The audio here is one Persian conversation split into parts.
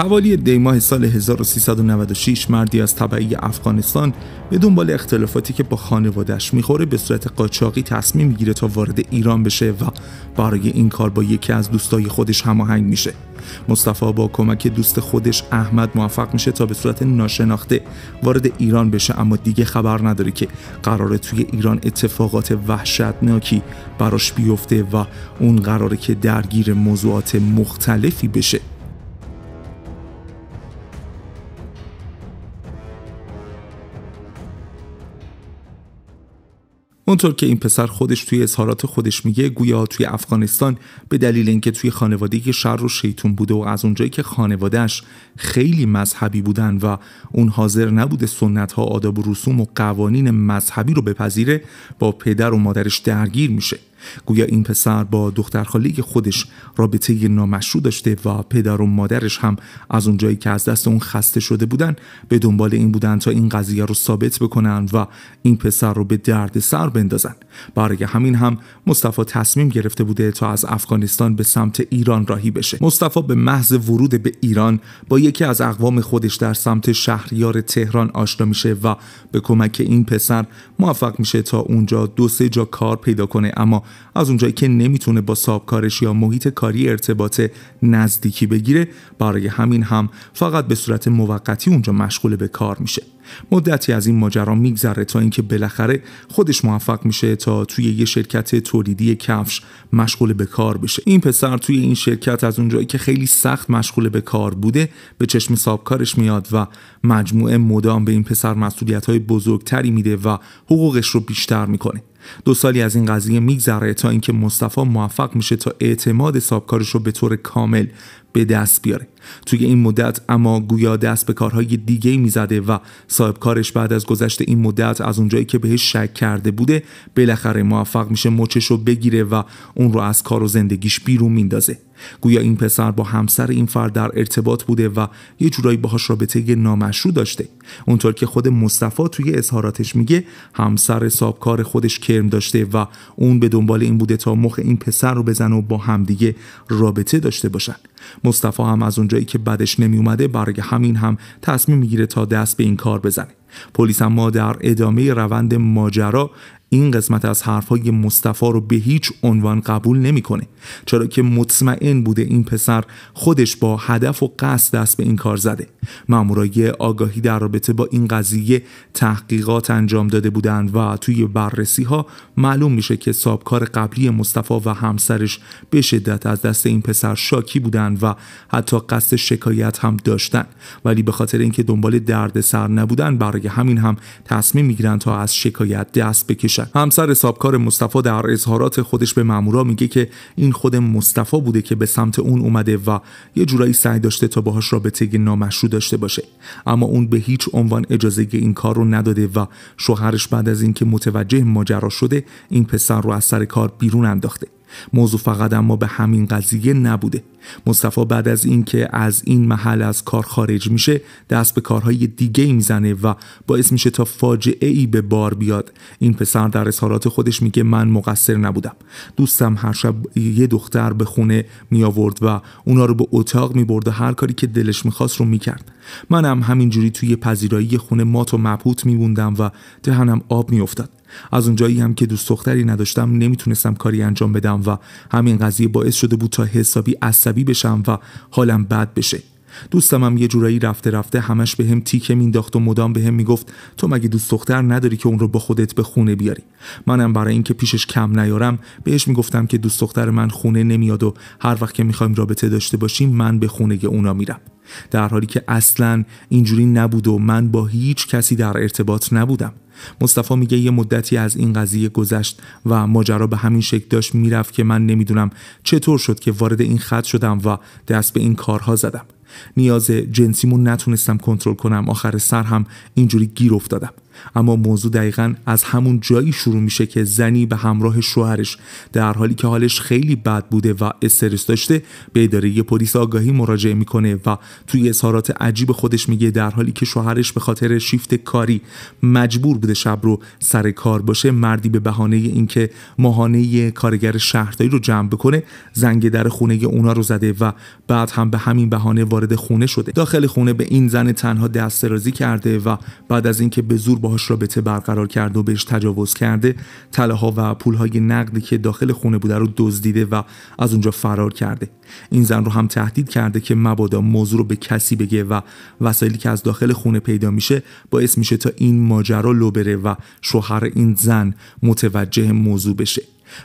حوالی دیماه سال 1396 مردی از طبعی افغانستان به دنبال اختلافاتی که با خانوادهش میخوره به صورت قاچاقی تصمیم میگیره تا وارد ایران بشه و برای این کار با یکی از دوستای خودش هماهنگ میشه مصطفی با کمک دوست خودش احمد موفق میشه تا به صورت ناشناخته وارد ایران بشه اما دیگه خبر نداره که قراره توی ایران اتفاقات وحشتناکی براش بیفته و اون قراره که درگیر موضوعات مختلفی بشه اونطور که این پسر خودش توی اظهارات خودش میگه گویا توی افغانستان به دلیل اینکه توی که شر و شیطون بوده و از اونجایی که خانوادهش خیلی مذهبی بودن و اون حاضر نبوده سنت ها آداب و رسوم و قوانین مذهبی رو بپذیره با پدر و مادرش درگیر میشه گویا این پسر با دختر خالی خودش رابطه نامشروع داشته و پدر و مادرش هم از اونجایی که از دست اون خسته شده بودن به دنبال این بودن تا این قضیه رو ثابت بکنن و این پسر رو به درد سر بندازن برای همین هم مصطفی تصمیم گرفته بوده تا از افغانستان به سمت ایران راهی بشه مصطفی به محض ورود به ایران با یکی از اقوام خودش در سمت شهریار تهران آشنا میشه و به کمک این پسر موفق میشه تا اونجا دو سه جا کار پیدا کنه اما از اونجایی که نمیتونه با سابکارش یا محیط کاری ارتباط نزدیکی بگیره برای همین هم فقط به صورت موقتی اونجا مشغول به کار میشه مدتی از این ماجرا میگذره تا اینکه بالاخره خودش موفق میشه تا توی یه شرکت تولیدی کفش مشغول به کار بشه این پسر توی این شرکت از اونجایی که خیلی سخت مشغول به کار بوده به چشم سابکارش میاد و مجموعه مدام به این پسر مسئولیت های بزرگتری میده و حقوقش رو بیشتر میکنه دو سالی از این قضیه میگذره تا اینکه مصطفی موفق میشه تا اعتماد سابکارش رو به طور کامل به دست بیاره توی این مدت اما گویا دست به کارهای دیگه میزده و صاحب کارش بعد از گذشت این مدت از اونجایی که بهش شک کرده بوده بالاخره موفق میشه مچش رو بگیره و اون رو از کار و زندگیش بیرون میندازه گویا این پسر با همسر این فرد در ارتباط بوده و یه جورایی باهاش رابطه نامشروع داشته اونطور که خود مصطفی توی اظهاراتش میگه همسر صابکار خودش کرم داشته و اون به دنبال این بوده تا مخ این پسر رو بزنه و با همدیگه رابطه داشته باشن مصطفی هم از اونجایی که بدش نمیومده اومده برای همین هم تصمیم میگیره تا دست به این کار بزنه پلیس اما در ادامه روند ماجرا این قسمت از حرفهای مصطفی رو به هیچ عنوان قبول نمیکنه چرا که مطمئن بوده این پسر خودش با هدف و قصد دست به این کار زده مامورای آگاهی در رابطه با این قضیه تحقیقات انجام داده بودند و توی بررسی ها معلوم میشه که سابکار قبلی مصطفی و همسرش به شدت از دست این پسر شاکی بودند و حتی قصد شکایت هم داشتن ولی به خاطر اینکه دنبال دردسر نبودن بر برای همین هم تصمیم میگیرن تا از شکایت دست بکشن همسر حسابکار مصطفا در اظهارات خودش به مامورا میگه که این خود مصطفا بوده که به سمت اون اومده و یه جورایی سعی داشته تا باهاش رابطه نامشروع داشته باشه اما اون به هیچ عنوان اجازه این کار رو نداده و شوهرش بعد از اینکه متوجه ماجرا شده این پسر رو از سر کار بیرون انداخته موضوع فقط اما به همین قضیه نبوده مصطفی بعد از اینکه از این محل از کار خارج میشه دست به کارهای دیگه میزنه و باعث میشه تا فاجعه ای به بار بیاد این پسر در اظهارات خودش میگه من مقصر نبودم دوستم هر شب یه دختر به خونه می آورد و اونا رو به اتاق می و هر کاری که دلش میخواست رو میکرد منم همینجوری توی پذیرایی خونه مات و مبهوت میموندم و دهنم آب میافتاد از اونجایی هم که دوست دختری نداشتم نمیتونستم کاری انجام بدم و همین قضیه باعث شده بود تا حسابی عصبی بشم و حالم بد بشه دوستم هم یه جورایی رفته رفته همش به هم تیکه مینداخت و مدام به هم میگفت تو مگه دوست دختر نداری که اون رو با خودت به خونه بیاری منم برای اینکه پیشش کم نیارم بهش میگفتم که دوست دختر من خونه نمیاد و هر وقت که میخوایم رابطه داشته باشیم من به خونه اونا میرم در حالی که اصلا اینجوری نبود و من با هیچ کسی در ارتباط نبودم مصطفی میگه یه مدتی از این قضیه گذشت و ماجرا به همین شکل داشت میرفت که من نمیدونم چطور شد که وارد این خط شدم و دست به این کارها زدم نیاز جنسیمون نتونستم کنترل کنم آخر سر هم اینجوری گیر افتادم اما موضوع دقیقا از همون جایی شروع میشه که زنی به همراه شوهرش در حالی که حالش خیلی بد بوده و استرس داشته به اداره پلیس آگاهی مراجعه میکنه و توی اظهارات عجیب خودش میگه در حالی که شوهرش به خاطر شیفت کاری مجبور بوده شب رو سر کار باشه مردی به بهانه اینکه ماهانه کارگر شهرداری رو جمع بکنه زنگ در خونه اونا رو زده و بعد هم به همین بهانه وارد خونه شده داخل خونه به این زن تنها دست کرده و بعد از اینکه به زور با باهاش رابطه برقرار کرده و بهش تجاوز کرده طلاها و پولهای نقدی که داخل خونه بوده رو دزدیده و از اونجا فرار کرده این زن رو هم تهدید کرده که مبادا موضوع رو به کسی بگه و وسایلی که از داخل خونه پیدا میشه باعث میشه تا این ماجرا لو بره و شوهر این زن متوجه موضوع بشه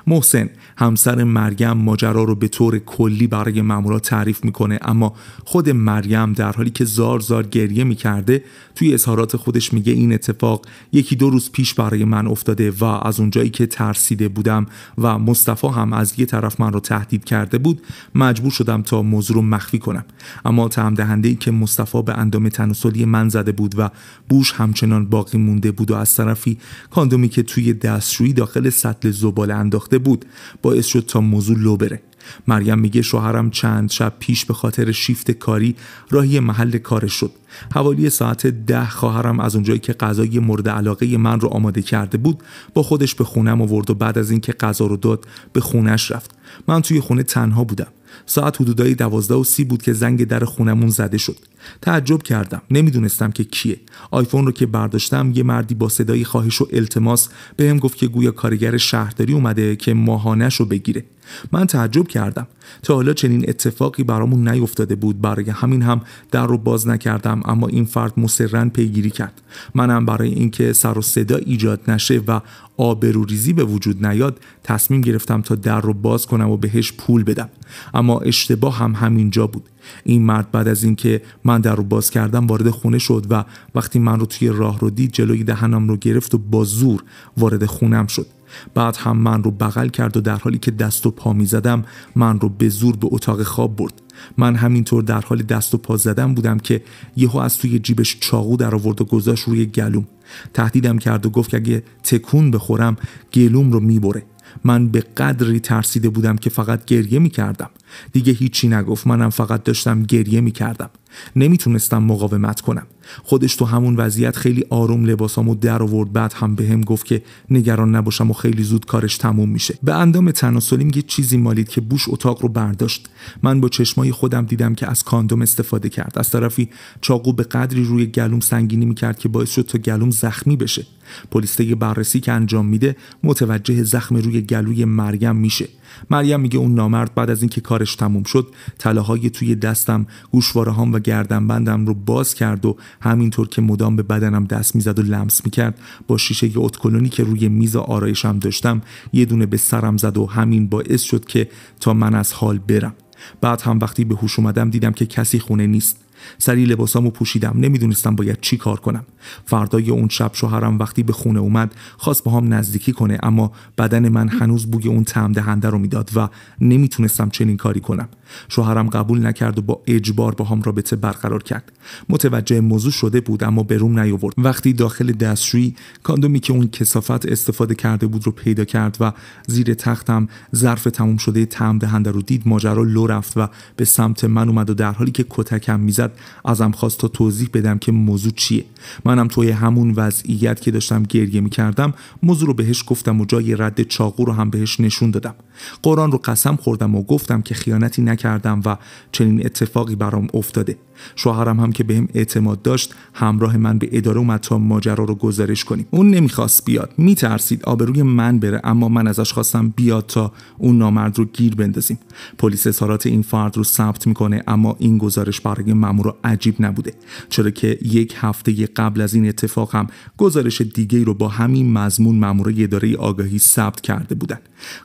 محسن همسر مریم ماجرا رو به طور کلی برای مامورا تعریف میکنه اما خود مریم در حالی که زار زار گریه میکرده توی اظهارات خودش میگه این اتفاق یکی دو روز پیش برای من افتاده و از اونجایی که ترسیده بودم و مصطفی هم از یه طرف من رو تهدید کرده بود مجبور شدم تا موضوع رو مخفی کنم اما تهم دهنده ای که مصطفی به اندام تناسلی من زده بود و بوش همچنان باقی مونده بود و از طرفی کاندومی که توی دستشویی داخل سطل زباله انداخته بود باعث شد تا موضوع لو بره مریم میگه شوهرم چند شب پیش به خاطر شیفت کاری راهی محل کارش شد حوالی ساعت ده خواهرم از اونجایی که غذای مورد علاقه من رو آماده کرده بود با خودش به خونم آورد و بعد از اینکه غذا رو داد به خونش رفت من توی خونه تنها بودم ساعت حدودای دوازده و سی بود که زنگ در خونمون زده شد تعجب کردم نمیدونستم که کیه آیفون رو که برداشتم یه مردی با صدای خواهش و التماس بهم گفت که گویا کارگر شهرداری اومده که ماهانش رو بگیره من تعجب کردم تا حالا چنین اتفاقی برامون نیفتاده بود برای همین هم در رو باز نکردم اما این فرد مصرا پیگیری کرد منم برای اینکه سر و صدا ایجاد نشه و آبروریزی به وجود نیاد تصمیم گرفتم تا در رو باز کنم و بهش پول بدم اما اشتباه هم همینجا بود این مرد بعد از اینکه من در رو باز کردم وارد خونه شد و وقتی من رو توی راه رو دید جلوی دهنم رو گرفت و با زور وارد خونم شد بعد هم من رو بغل کرد و در حالی که دست و پا می زدم من رو به زور به اتاق خواب برد من همینطور در حال دست و پا زدم بودم که یهو از توی جیبش چاقو در آورد و گذاشت روی گلوم تهدیدم کرد و گفت که اگه تکون بخورم گلوم رو میبره من به قدری ترسیده بودم که فقط گریه می کردم. دیگه هیچی نگفت منم فقط داشتم گریه می کردم. نمیتونستم مقاومت کنم. خودش تو همون وضعیت خیلی آروم لباسامو در آورد بعد هم بهم به گفت که نگران نباشم و خیلی زود کارش تموم میشه به اندام تناسلیم یه چیزی مالید که بوش اتاق رو برداشت من با چشمای خودم دیدم که از کاندوم استفاده کرد از طرفی چاقو به قدری روی گلوم سنگینی میکرد که باعث شد تا گلوم زخمی بشه پلیس بررسی که انجام میده متوجه زخم روی گلوی مریم میشه مریم میگه اون نامرد بعد از اینکه کارش تموم شد طلاهای توی دستم گوشوارهام و گردنبندم رو باز کرد و همینطور که مدام به بدنم دست میزد و لمس میکرد با شیشه اتکلونی که روی میز آرایشم داشتم یه دونه به سرم زد و همین باعث شد که تا من از حال برم بعد هم وقتی به هوش اومدم دیدم که کسی خونه نیست سری لباسامو پوشیدم نمیدونستم باید چی کار کنم فردای اون شب شوهرم وقتی به خونه اومد خواست با هم نزدیکی کنه اما بدن من هنوز بوی اون تعم دهنده رو میداد و نمیتونستم چنین کاری کنم شوهرم قبول نکرد و با اجبار با هم رابطه برقرار کرد متوجه موضوع شده بود اما به روم نیاورد وقتی داخل دستشویی کاندومی که اون کسافت استفاده کرده بود رو پیدا کرد و زیر تختم ظرف تموم شده تعم دهنده رو دید ماجرا لو رفت و به سمت من اومد و در حالی که کتکم میزد ازم خواست تا توضیح بدم که موضوع چیه منم توی همون وضعیت که داشتم گریه میکردم موضوع رو بهش گفتم و جای رد چاقو رو هم بهش نشون دادم قرآن رو قسم خوردم و گفتم که خیانتی نکردم و چنین اتفاقی برام افتاده شوهرم هم که بهم به اعتماد داشت همراه من به اداره اومد تا ماجرا رو گزارش کنیم اون نمیخواست بیاد میترسید آبروی من بره اما من ازش خواستم بیاد تا اون نامرد رو گیر بندازیم پلیس اظهارات این فرد رو ثبت میکنه اما این گزارش برای مامورا عجیب نبوده چرا که یک هفته قبل از این اتفاق هم گزارش دیگه رو با همین مضمون مامورای اداره آگاهی ثبت کرده بودن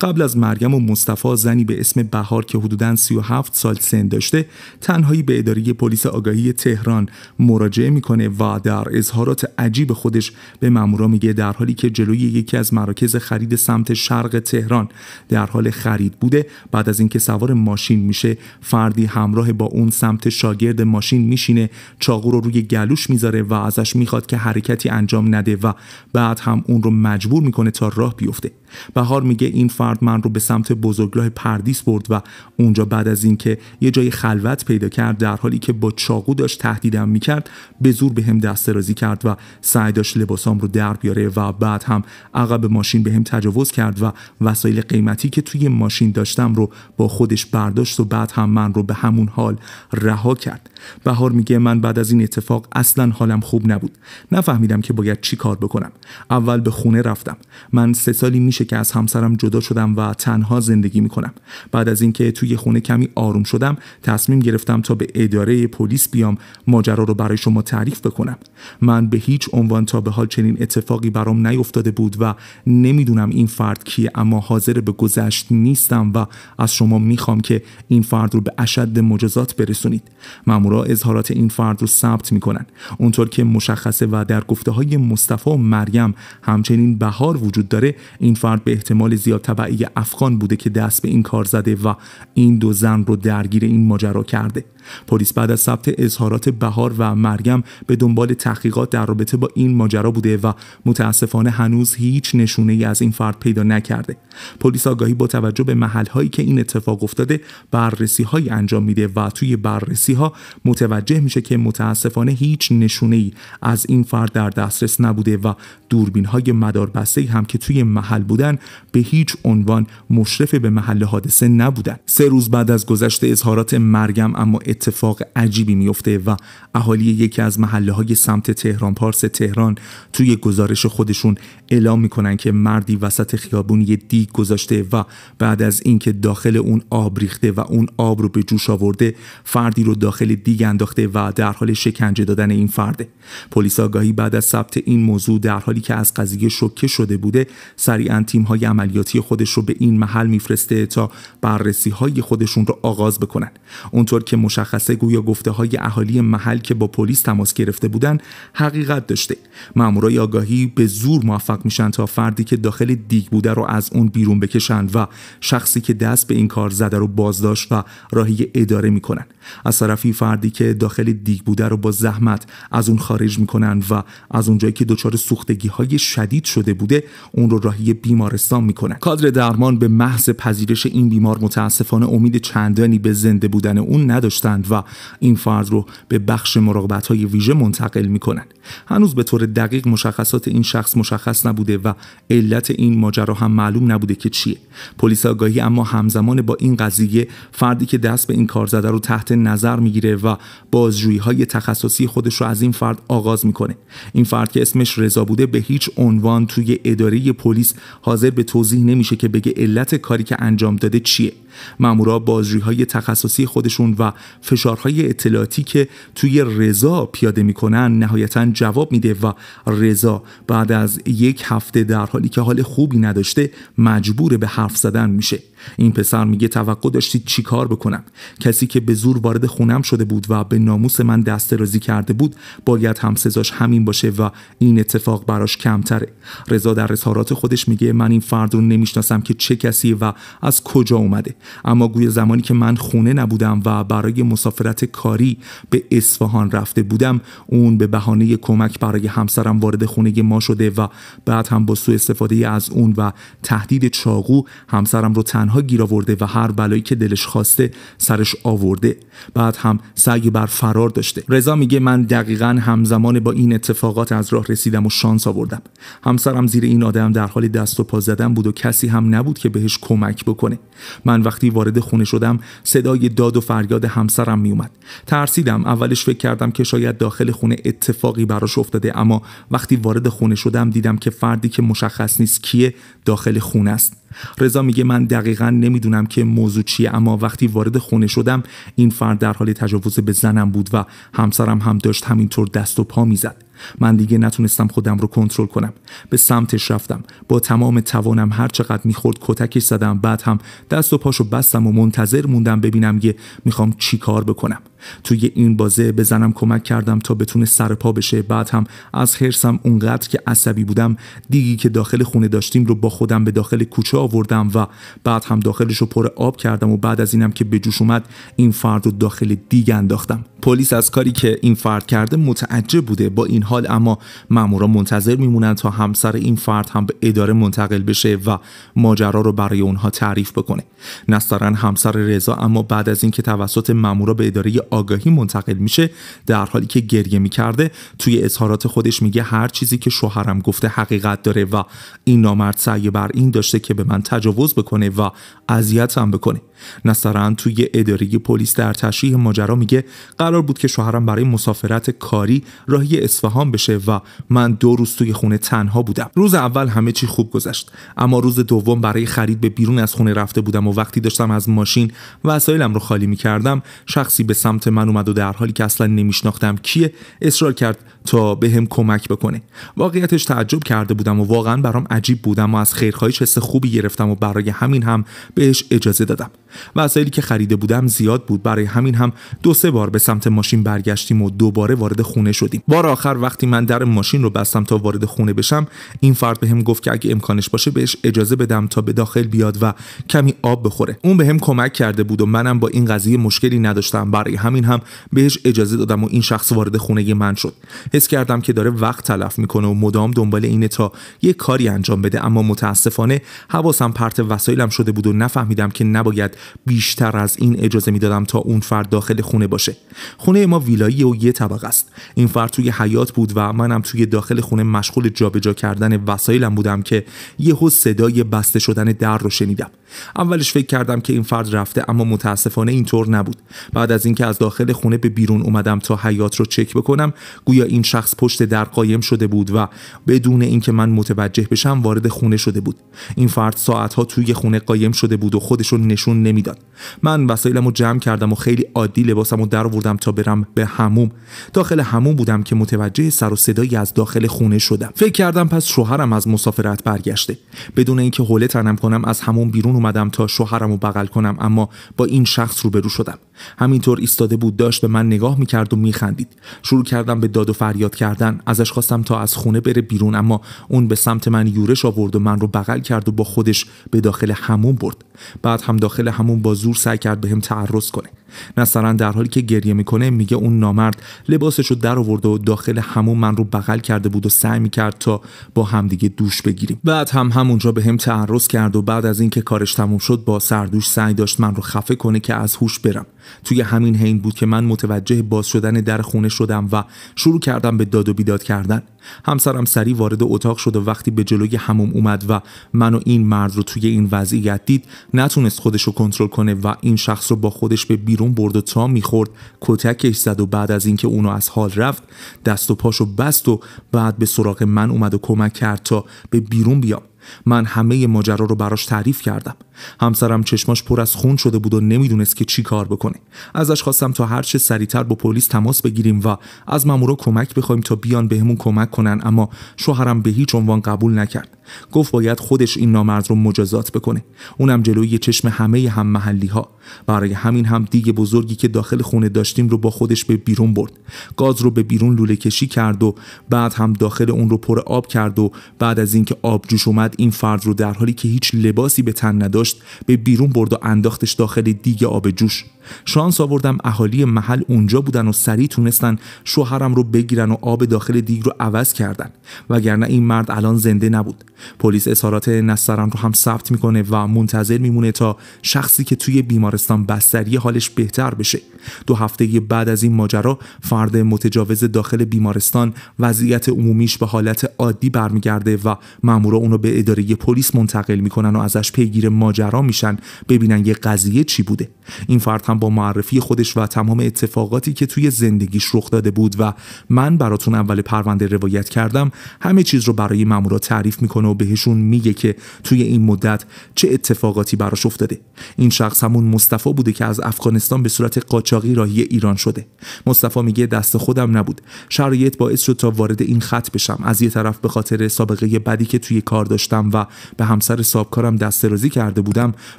قبل از مریم و زنی به اسم بهار که حدوداً 37 سال سن داشته تنهایی به اداره پلیس آگاهی تهران مراجعه میکنه و در اظهارات عجیب خودش به مامورا میگه در حالی که جلوی یکی از مراکز خرید سمت شرق تهران در حال خرید بوده بعد از اینکه سوار ماشین میشه فردی همراه با اون سمت شاگرد ماشین میشینه چاقو رو روی گلوش میذاره و ازش میخواد که حرکتی انجام نده و بعد هم اون رو مجبور میکنه تا راه بیفته بهار میگه این فرد من رو به سمت بزرگراه پردیس برد و اونجا بعد از اینکه یه جای خلوت پیدا کرد در حالی که با چاقو داشت تهدیدم میکرد به زور به هم دست رازی کرد و سعی داشت لباسام رو در بیاره و بعد هم عقب ماشین به هم تجاوز کرد و وسایل قیمتی که توی ماشین داشتم رو با خودش برداشت و بعد هم من رو به همون حال رها کرد بهار میگه من بعد از این اتفاق اصلا حالم خوب نبود نفهمیدم که باید چی کار بکنم اول به خونه رفتم من سه سالی میشه که از همسرم جدا شدم و تنها زندگی میکنم بعد از اینکه توی خونه کمی آروم شدم تصمیم گرفتم تا به اداره پلیس بیام ماجرا رو برای شما تعریف بکنم من به هیچ عنوان تا به حال چنین اتفاقی برام نیفتاده بود و نمیدونم این فرد کیه اما حاضر به گذشت نیستم و از شما میخوام که این فرد رو به اشد مجازات برسونید مامورا اظهارات این فرد رو ثبت میکنن اونطور که مشخصه و در گفته های مصطفی و مریم همچنین بهار وجود داره این فرد به احتمال زیاد تبعی افغان بوده که دست به این کار زده و این دو زن رو درگیر این ماجرا کرده پلیس بعد از ثبت اظهارات بهار و مریم به دنبال تحقیقات در رابطه با این ماجرا بوده و متاسفانه هنوز هیچ نشونه ای از این فرد پیدا نکرده پلیس آگاهی با توجه به محل هایی که این اتفاق افتاده بررسی هایی انجام میده و توی بررسی ها متوجه میشه که متاسفانه هیچ نشونه ای از این فرد در دسترس نبوده و دوربین های مداربسته هم که توی محل بودن به هیچ عنوان مشرف به محل حادثه نبودن سه روز بعد از گذشت اظهارات مرگم اما اتفاق عجیبی میفته و اهالی یکی از محله های سمت تهران پارس تهران توی گزارش خودشون اعلام میکنن که مردی وسط خیابون یه دیگ گذاشته و بعد از اینکه داخل اون آب ریخته و اون آب رو به جوش آورده فردی رو داخل دیگ انداخته و در حال شکنجه دادن این فرده پلیس آگاهی بعد از ثبت این موضوع در حالی که از قضیه شوکه شده بوده سریعا تیم های عملیاتی خودش رو به این محل میفرسته تا بررسی های خودشون رو آغاز بکنن اونطور که مشخصه گویا گفته های اهالی محل که با پلیس تماس گرفته بودن حقیقت داشته مامورای آگاهی به زور موفق میشن تا فردی که داخل دیگ بوده رو از اون بیرون بکشن و شخصی که دست به این کار زده رو بازداشت و راهی اداره میکنن از طرفی فردی که داخل دیگ بوده رو با زحمت از اون خارج میکنن و از اونجایی که دچار سوختگی های شدید شده بوده اون رو راهی بیمارستان میکنن کادر درمان به محض پذیرش این بیمار متاسفانه امید چندانی به زنده بودن اون نداشتند و این فرد رو به بخش مراقبت های ویژه منتقل میکنند هنوز به طور دقیق مشخصات این شخص مشخص نبوده و علت این ماجرا هم معلوم نبوده که چیه پلیس آگاهی اما همزمان با این قضیه فردی که دست به این کار زده رو تحت نظر میگیره و بازجویی های تخصصی خودش رو از این فرد آغاز میکنه این فرد که اسمش رضا بوده به هیچ عنوان توی اداره پلیس حاضر به توضیح نمیشه که بگه علت کاری که انجام داده چیه مامورا های تخصصی خودشون و فشارهای اطلاعاتی که توی رضا پیاده میکنن نهایتا جواب میده و رضا بعد از یک هفته در حالی که حال خوبی نداشته مجبور به حرف زدن میشه این پسر میگه توقع داشتی چیکار بکنم کسی که به زور وارد خونم شده بود و به ناموس من دست رازی کرده بود باید همسزاش همین باشه و این اتفاق براش کمتره رضا در اظهارات خودش میگه من این فرد رو نمیشناسم که چه کسی و از کجا اومده اما گویا زمانی که من خونه نبودم و برای مسافرت کاری به اصفهان رفته بودم اون به بهانه کمک برای همسرم وارد خونه ما شده و بعد هم با سوء استفاده از اون و تهدید چاقو همسرم رو تنها گیر آورده و هر بلایی که دلش خواسته سرش آورده بعد هم سعی بر فرار داشته رضا میگه من دقیقا همزمان با این اتفاقات از راه رسیدم و شانس آوردم همسرم زیر این آدم در حال دست و پا زدن بود و کسی هم نبود که بهش کمک بکنه من وقتی وارد خونه شدم صدای داد و فریاد همسرم میومد ترسیدم اولش فکر کردم که شاید داخل خونه اتفاقی براش افتاده اما وقتی وارد خونه شدم دیدم که فردی که مشخص نیست کیه داخل خونه است رضا میگه من دقیقا نمیدونم که موضوع چیه اما وقتی وارد خونه شدم این فرد در حال تجاوز به زنم بود و همسرم هم داشت همینطور دست و پا میزد من دیگه نتونستم خودم رو کنترل کنم به سمتش رفتم با تمام توانم هر چقدر میخورد کتکش زدم بعد هم دست و پاشو بستم و منتظر موندم ببینم یه میخوام کار بکنم توی این بازه به زنم کمک کردم تا بتونه سرپا بشه بعد هم از خرسم اونقدر که عصبی بودم دیگی که داخل خونه داشتیم رو با خودم به داخل کوچه آوردم و بعد هم داخلش رو پر آب کردم و بعد از اینم که به جوش اومد این فرد رو داخل دیگ انداختم پلیس از کاری که این فرد کرده متعجب بوده با این حال اما مامورا منتظر میمونن تا همسر این فرد هم به اداره منتقل بشه و ماجرا رو برای اونها تعریف بکنه نسترن همسر رضا اما بعد از اینکه توسط مامورا به اداره آگاهی منتقل میشه در حالی که گریه میکرده توی اظهارات خودش میگه هر چیزی که شوهرم گفته حقیقت داره و این نامرد سعی بر این داشته که به من تجاوز بکنه و اذیتم بکنه نصران توی اداره پلیس در تشریح ماجرا میگه قرار بود که شوهرم برای مسافرت کاری راهی اصفهان بشه و من دو روز توی خونه تنها بودم روز اول همه چی خوب گذشت اما روز دوم برای خرید به بیرون از خونه رفته بودم و وقتی داشتم از ماشین وسایلم رو خالی میکردم شخصی به سمت سمت من اومد و در حالی که اصلا نمیشناختم کیه اصرار کرد تا به هم کمک بکنه واقعیتش تعجب کرده بودم و واقعا برام عجیب بودم و از خیرخواهیش حس خوبی گرفتم و برای همین هم بهش اجازه دادم وسایلی که خریده بودم زیاد بود برای همین هم دو سه بار به سمت ماشین برگشتیم و دوباره وارد خونه شدیم بار آخر وقتی من در ماشین رو بستم تا وارد خونه بشم این فرد بهم به گفت که اگه امکانش باشه بهش اجازه بدم تا به داخل بیاد و کمی آب بخوره اون بهم کمک کرده بود و منم با این قضیه مشکلی نداشتم برای همین هم بهش اجازه دادم و این شخص وارد خونه من شد حس کردم که داره وقت تلف میکنه و مدام دنبال اینه تا یه کاری انجام بده اما متاسفانه حواسم پرت وسایلم شده بود و نفهمیدم که نباید بیشتر از این اجازه میدادم تا اون فرد داخل خونه باشه خونه ما ویلایی و یه طبقه است این فرد توی حیات بود و منم توی داخل خونه مشغول جابجا کردن وسایلم بودم که یهو صدای بسته شدن در رو شنیدم اولش فکر کردم که این فرد رفته اما متاسفانه اینطور نبود بعد از اینکه از داخل خونه به بیرون اومدم تا حیات رو چک بکنم گویا این شخص پشت در قایم شده بود و بدون اینکه من متوجه بشم وارد خونه شده بود این فرد ساعتها توی خونه قایم شده بود و خودشون نشون نمیداد من وسایلمو جمع کردم و خیلی عادی لباسمو در آوردم تا برم به هموم داخل هموم بودم که متوجه سر و صدایی از داخل خونه شدم فکر کردم پس شوهرم از مسافرت برگشته بدون اینکه حوله تنم کنم از هموم بیرون اومدم تا شوهرم بغل کنم اما با این شخص روبرو شدم همینطور ایستاده بود داشت به من نگاه میکرد و میخندید شروع کردم به داد و فریاد کردن ازش خواستم تا از خونه بره بیرون اما اون به سمت من یورش آورد و من رو بغل کرد و با خودش به داخل همون برد بعد هم داخل همون با زور سعی کرد بهم هم تعرض کنه مثلا در حالی که گریه میکنه میگه اون نامرد لباسش رو در آورد و داخل همون من رو بغل کرده بود و سعی میکرد تا با همدیگه دوش بگیریم بعد هم همونجا به هم تعرض کرد و بعد از اینکه کارش تموم شد با سردوش سعی داشت من رو خفه کنه که از هوش برم توی همین حین بود که من متوجه باز شدن در خونه شدم و شروع کردم به داد و بیداد کردن همسرم سریع وارد اتاق شد و وقتی به جلوی هموم اومد و من و این مرد رو توی این وضعیت دید نتونست خودش رو کنترل کنه و این شخص رو با خودش به بیرون بیرون برد و تا میخورد کتکش زد و بعد از اینکه اونو از حال رفت دست و پاشو بست و بعد به سراغ من اومد و کمک کرد تا به بیرون بیام من همه ماجرا رو براش تعریف کردم همسرم چشماش پر از خون شده بود و نمیدونست که چی کار بکنه ازش خواستم تا هر چه سریعتر با پلیس تماس بگیریم و از مامورا کمک بخوایم تا بیان بهمون کمک کنن اما شوهرم به هیچ عنوان قبول نکرد گفت باید خودش این نامرد رو مجازات بکنه اونم جلوی چشم همه هم محلی ها برای همین هم دیگه بزرگی که داخل خونه داشتیم رو با خودش به بیرون برد گاز رو به بیرون لوله کشی کرد و بعد هم داخل اون رو پر آب کرد و بعد از اینکه آب جوش اومد این فرد رو در حالی که هیچ لباسی به تن نداشت به بیرون برد و انداختش داخل دیگ آب جوش شانس آوردم اهالی محل اونجا بودن و سریع تونستن شوهرم رو بگیرن و آب داخل دیگ رو عوض کردن وگرنه این مرد الان زنده نبود پلیس اظهارات نصران رو هم ثبت میکنه و منتظر میمونه تا شخصی که توی بیمارستان بستری حالش بهتر بشه دو هفته بعد از این ماجرا فرد متجاوز داخل بیمارستان وضعیت عمومیش به حالت عادی برمیگرده و مامورا اونو به اداره پلیس منتقل میکنن و ازش پیگیر ماجرا میشن ببینن یه قضیه چی بوده این فرد هم با معرفی خودش و تمام اتفاقاتی که توی زندگیش رخ داده بود و من براتون اول پرونده روایت کردم همه چیز رو برای مامورا تعریف میکنه و بهشون میگه که توی این مدت چه اتفاقاتی براش افتاده این شخص همون مصطفی بوده که از افغانستان به صورت قاچاقی راهی ایران شده مصطفی میگه دست خودم نبود شرایط باعث شد تا وارد این خط بشم از یه طرف به خاطر سابقه بدی که توی کار داشتم و به همسر سابکارم دسترازی کرده بودم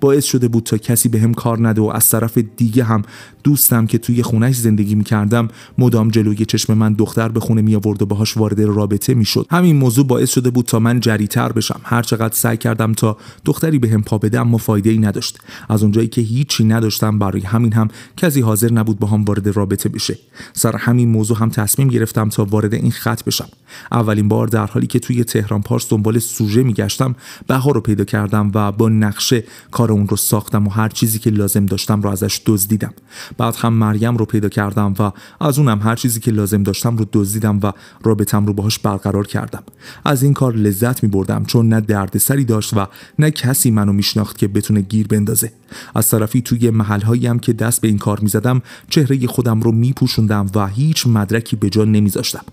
باعث شده بود تا کسی به هم کار نده و از طرف دیگه هم دوستم که توی خونش زندگی می کردم مدام جلوی چشم من دختر به خونه می آورد و باهاش وارد رابطه می شد همین موضوع باعث شده بود تا من جریتر بشم هر چقدر سعی کردم تا دختری به هم پا بده اما فایده ای نداشت از اونجایی که هیچی نداشتم برای همین هم کسی حاضر نبود با هم وارد رابطه بشه سر همین موضوع هم تصمیم گرفتم تا وارد این خط بشم اولین بار در حالی که توی تهران پارس دنبال سوژه گشتم بها رو پیدا کردم و با نقشه کار اون رو ساختم و هر چیزی که لازم داشتم رو ازش دزدیدم بعد هم مریم رو پیدا کردم و از اونم هر چیزی که لازم داشتم رو دزدیدم و رابطم رو باهاش برقرار کردم از این کار لذت می بردم چون نه دردسری داشت و نه کسی منو میشناخت که بتونه گیر بندازه از طرفی توی محلهایی هم که دست به این کار میزدم چهره خودم رو میپوشوندم و هیچ مدرکی به جا نمیذاشتم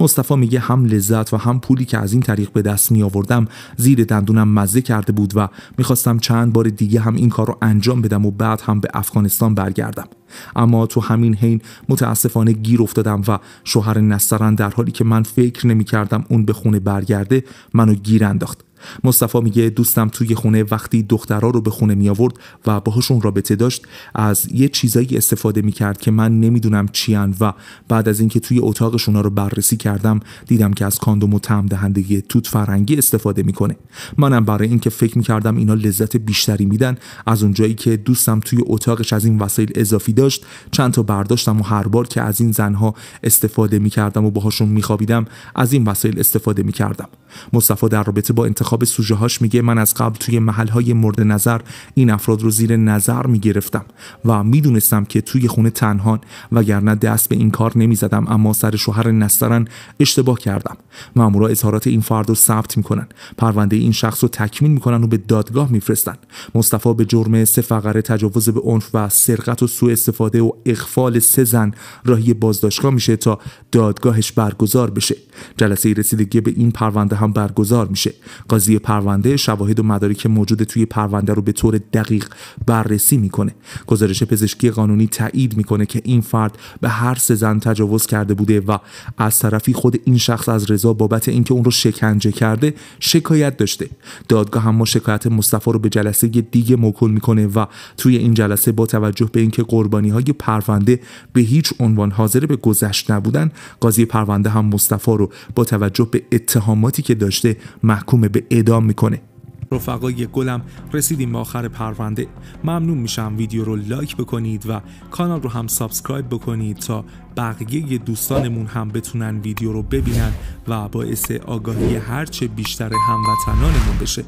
مصطفی میگه هم لذت و هم پولی که از این طریق به دست می آوردم زیر دندونم مزه کرده بود و میخواستم چند بار دیگه هم این کار رو انجام بدم و بعد هم به افغانستان برگردم اما تو همین حین متاسفانه گیر افتادم و شوهر نسترن در حالی که من فکر نمی کردم اون به خونه برگرده منو گیر انداخت مصطفا میگه دوستم توی خونه وقتی دخترها رو به خونه می آورد و باهاشون رابطه داشت از یه چیزایی استفاده میکرد که من نمیدونم چیان و بعد از اینکه توی اتاقشون رو بررسی کردم دیدم که از کاندوم و تم دهنده توت فرنگی استفاده میکنه منم برای اینکه فکر میکردم اینا لذت بیشتری میدن از اونجایی که دوستم توی اتاقش از این وسایل اضافی داشت چند تا برداشتم و هر بار که از این زنها استفاده میکردم و باهاشون میخوابیدم از این وسایل استفاده میکردم مصطفی در رابطه با انتخاب سوژه هاش میگه من از قبل توی محل های مورد نظر این افراد رو زیر نظر میگرفتم و میدونستم که توی خونه تنهان وگرنه دست به این کار نمیزدم اما سر شوهر نسترن اشتباه کردم مامورا اظهارات این فرد رو ثبت میکنن پرونده این شخص رو تکمیل میکنن و به دادگاه میفرستن مصطفی به جرم سه فقره تجاوز به عنف و سرقت و سوء استفاده و اخفال سه زن راهی بازداشتگاه میشه تا دادگاهش برگزار بشه جلسه رسیدگی به این پرونده هم برگزار میشه بازسازی پرونده شواهد و مدارک موجود توی پرونده رو به طور دقیق بررسی میکنه گزارش پزشکی قانونی تایید میکنه که این فرد به هر سه زن تجاوز کرده بوده و از طرفی خود این شخص از رضا بابت اینکه اون رو شکنجه کرده شکایت داشته دادگاه هم شکایت مصطفی رو به جلسه دیگه موکول میکنه و توی این جلسه با توجه به اینکه قربانی های پرونده به هیچ عنوان حاضر به گذشت نبودن قاضی پرونده هم مصطفی رو با توجه به اتهاماتی که داشته محکوم به اعدام میکنه رفقای گلم رسیدیم به آخر پرونده ممنون میشم ویدیو رو لایک بکنید و کانال رو هم سابسکرایب بکنید تا بقیه دوستانمون هم بتونن ویدیو رو ببینن و باعث آگاهی هرچه بیشتر هموطنانمون بشه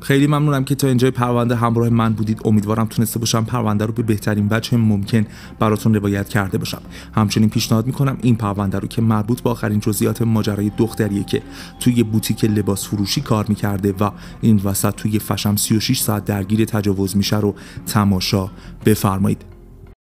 خیلی ممنونم که تا اینجای پرونده همراه من بودید امیدوارم تونسته باشم پرونده رو به بهترین وجه ممکن براتون روایت کرده باشم همچنین پیشنهاد میکنم این پرونده رو که مربوط به آخرین جزئیات ماجرای دختریه که توی بوتیک لباس فروشی کار میکرده و این وسط توی فشم 36 ساعت درگیر تجاوز میشه رو تماشا بفرمایید